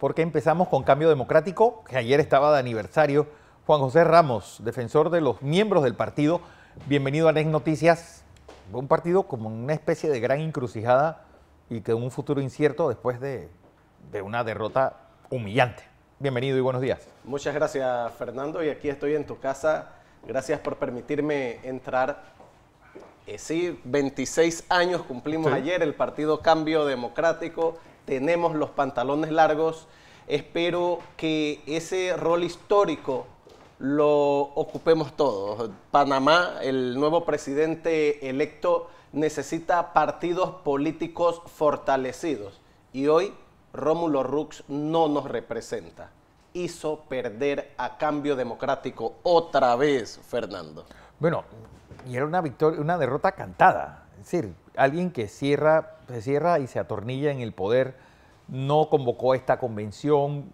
porque empezamos con Cambio Democrático, que ayer estaba de aniversario. Juan José Ramos, defensor de los miembros del partido, bienvenido a las Noticias. Un partido como una especie de gran encrucijada y que un futuro incierto después de, una derrota humillante. Bienvenido y buenos días. Muchas gracias, Fernando, y aquí estoy en tu casa. Gracias por permitirme entrar eh, sí, 26 años cumplimos ayer, el Partido Cambio Democrático tenemos los pantalones largos. Espero que ese rol histórico lo ocupemos todos. Panamá, el nuevo presidente electo, necesita partidos políticos fortalecidos. Y hoy Rómulo Rux no nos representa. Hizo perder a cambio democrático otra vez, Fernando. Bueno, y era una victoria, una derrota cantada. Es decir, alguien que cierra, se cierra y se atornilla en el poder, no convocó esta convención,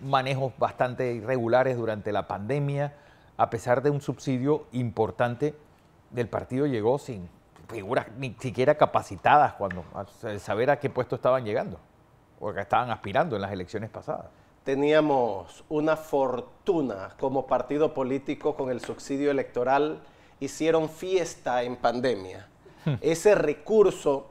manejos bastante irregulares durante la pandemia, a pesar de un subsidio importante del partido llegó sin figuras ni siquiera capacitadas cuando a saber a qué puesto estaban llegando o que estaban aspirando en las elecciones pasadas. Teníamos una fortuna como partido político con el subsidio electoral, hicieron fiesta en pandemia Hmm. Ese recurso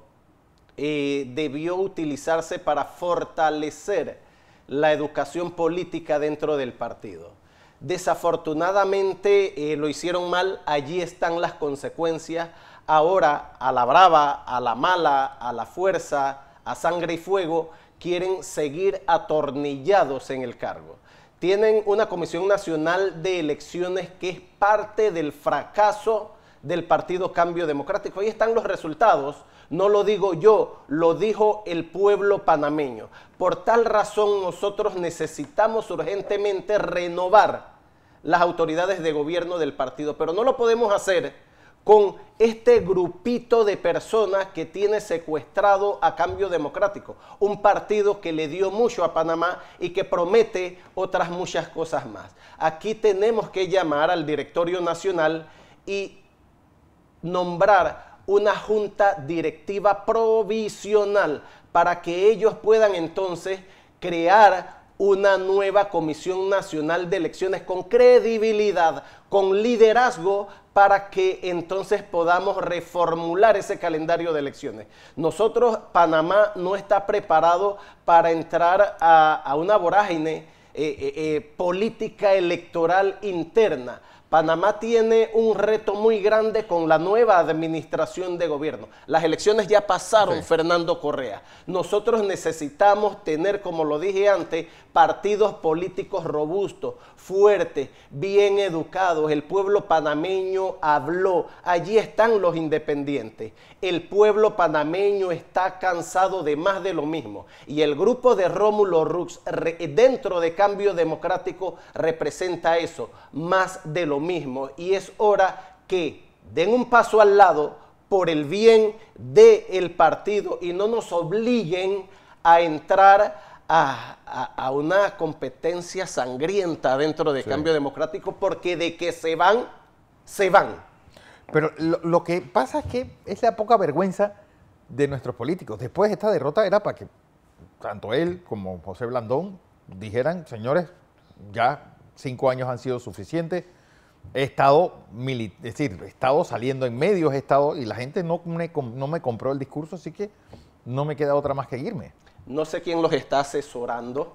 eh, debió utilizarse para fortalecer la educación política dentro del partido. Desafortunadamente eh, lo hicieron mal, allí están las consecuencias. Ahora, a la brava, a la mala, a la fuerza, a sangre y fuego, quieren seguir atornillados en el cargo. Tienen una Comisión Nacional de Elecciones que es parte del fracaso del Partido Cambio Democrático. Ahí están los resultados, no lo digo yo, lo dijo el pueblo panameño. Por tal razón nosotros necesitamos urgentemente renovar las autoridades de gobierno del partido, pero no lo podemos hacer con este grupito de personas que tiene secuestrado a Cambio Democrático, un partido que le dio mucho a Panamá y que promete otras muchas cosas más. Aquí tenemos que llamar al directorio nacional y nombrar una junta directiva provisional para que ellos puedan entonces crear una nueva Comisión Nacional de Elecciones con credibilidad, con liderazgo, para que entonces podamos reformular ese calendario de elecciones. Nosotros, Panamá, no está preparado para entrar a, una vorágine eh, eh, eh, política electoral interna. Panamá tiene un reto muy grande con la nueva administración de gobierno. Las elecciones ya pasaron, Fernando Correa. Nosotros necesitamos tener, como lo dije antes, partidos políticos robustos, fuertes, bien educados. El pueblo panameño habló. Allí están los independientes. El pueblo panameño está cansado de más de lo mismo. Y el grupo de Rómulo Rux, dentro de Cambio Democrático, representa eso, más de lo mismo y es hora que den un paso al lado por el bien del partido y no nos obliguen a entrar a, una competencia sangrienta dentro del Cambio Democrático porque de que se van, se van. Pero lo, lo, que pasa es que es la poca vergüenza de nuestros políticos. Después de esta derrota era para que tanto él como José Blandón dijeran, señores, ya cinco años han sido suficientes, he estado, decir, he estado saliendo en medios, he estado, y la gente no me, no me compró el discurso, así que no me queda otra más que irme. No sé quién los está asesorando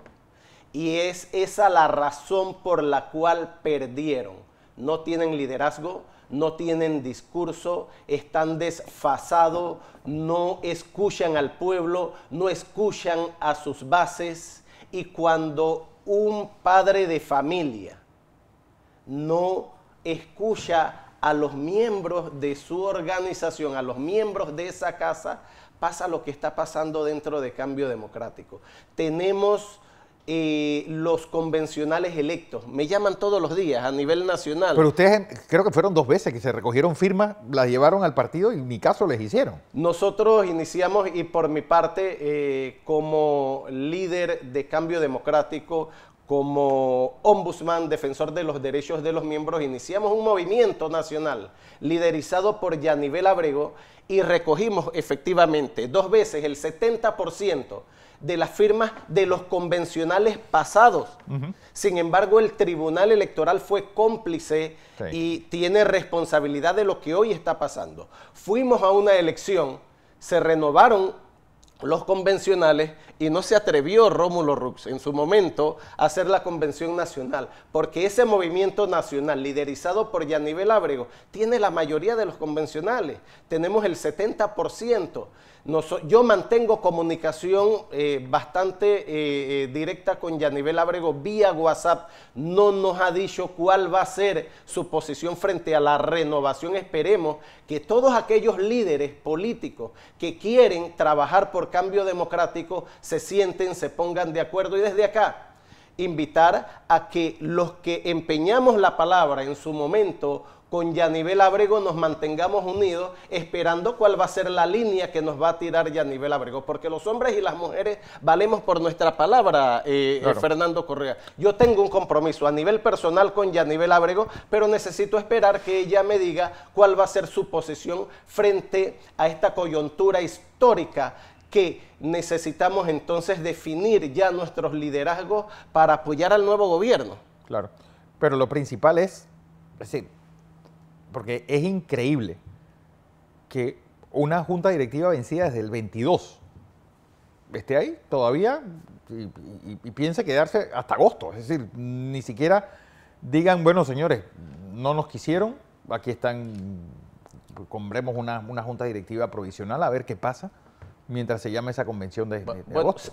y es esa la razón por la cual perdieron. No tienen liderazgo, no tienen discurso, están desfasados, no escuchan al pueblo, no escuchan a sus bases y cuando un padre de familia no escucha a los miembros de su organización, a los miembros de esa casa, pasa lo que está pasando dentro de Cambio Democrático. Tenemos eh, los convencionales electos. Me llaman todos los días a nivel nacional. Pero ustedes creo que fueron dos veces que se recogieron firmas, las llevaron al partido y ni caso les hicieron. Nosotros iniciamos y por mi parte eh, como líder de cambio democrático como ombudsman, defensor de los derechos de los miembros, iniciamos un movimiento nacional liderizado por Yanivel Abrego y recogimos efectivamente dos veces el 70% de las firmas de los convencionales pasados. Sin embargo, el Tribunal Electoral fue cómplice y tiene responsabilidad de lo que hoy está pasando. Fuimos a una elección, se renovaron los convencionales y no se atrevió Rómulo Rux en su momento a hacer la convención nacional, porque ese movimiento nacional liderizado por Yanivel Ábrego tiene la mayoría de los convencionales, tenemos el 70% yo mantengo comunicación eh, bastante eh, eh, directa con Yanivel Abrego vía WhatsApp. No nos ha dicho cuál va a ser su posición frente a la renovación. Esperemos que todos aquellos líderes políticos que quieren trabajar por cambio democrático se sienten, se pongan de acuerdo y desde acá invitar a que los que empeñamos la palabra en su momento con Yanivel Abrego nos mantengamos unidos esperando cuál va a ser la línea que nos va a tirar Yanivel Abrego, porque los hombres y las mujeres valemos por nuestra palabra, eh, eh, Fernando Correa. Yo tengo un compromiso a nivel personal con Yanivel Abrego, pero necesito esperar que ella me diga cuál va a ser su posición frente a esta coyuntura histórica que necesitamos entonces definir ya nuestros liderazgos para apoyar al nuevo gobierno. Claro, pero lo principal es, decir, porque es increíble que una junta directiva vencida desde el 22 esté ahí todavía y, piense quedarse hasta agosto. Es decir, ni siquiera digan, bueno, señores, no nos quisieron, aquí están, compremos una junta directiva provisional a ver qué pasa mientras se llama esa convención de,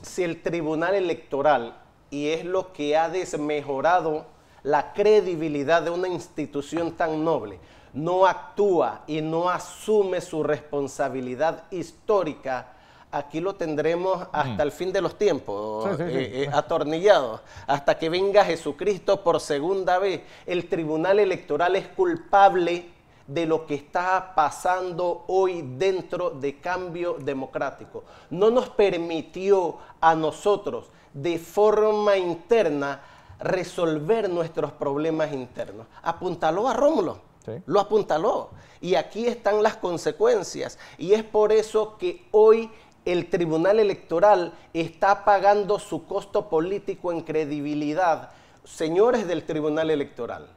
Si el Tribunal Electoral, y es lo que ha desmejorado la credibilidad de una institución tan noble, no actúa y no asume su responsabilidad histórica, aquí lo tendremos mm. hasta el fin de los tiempos, eh, eh, atornillado, hasta que venga Jesucristo por segunda vez. El Tribunal Electoral es culpable de lo que está pasando hoy dentro de cambio democrático. No nos permitió a nosotros de forma interna resolver nuestros problemas internos. Apuntaló a Rómulo. Lo apuntaló. Y aquí están las consecuencias. Y es por eso que hoy el Tribunal Electoral está pagando su costo político en credibilidad. Señores del Tribunal Electoral,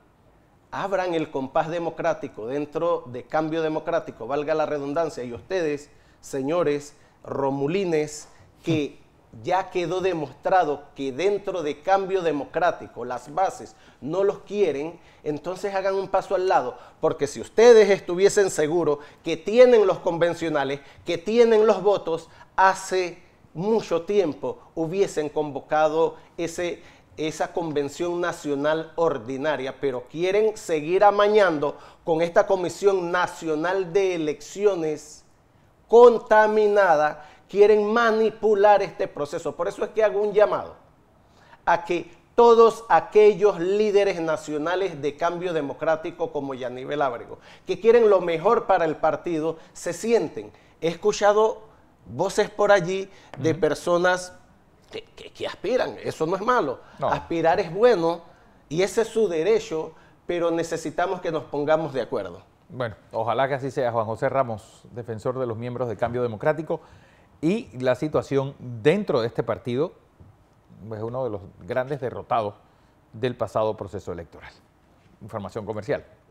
abran el compás democrático dentro de cambio democrático, valga la redundancia, y ustedes, señores Romulines, que ya quedó demostrado que dentro de cambio democrático las bases no los quieren, entonces hagan un paso al lado, porque si ustedes estuviesen seguros que tienen los convencionales, que tienen los votos, hace mucho tiempo hubiesen convocado ese esa convención nacional ordinaria, pero quieren seguir amañando con esta comisión nacional de elecciones contaminada, quieren manipular este proceso. Por eso es que hago un llamado a que todos aquellos líderes nacionales de cambio democrático como Yanibel Ábrego, que quieren lo mejor para el partido, se sienten. He escuchado voces por allí de personas que, aspiran, eso no es malo. Aspirar es bueno y ese es su derecho, pero necesitamos que nos pongamos de acuerdo. Bueno, ojalá que así sea Juan José Ramos, defensor de los miembros de Cambio Democrático y la situación dentro de este partido es uno de los grandes derrotados del pasado proceso electoral. Información comercial.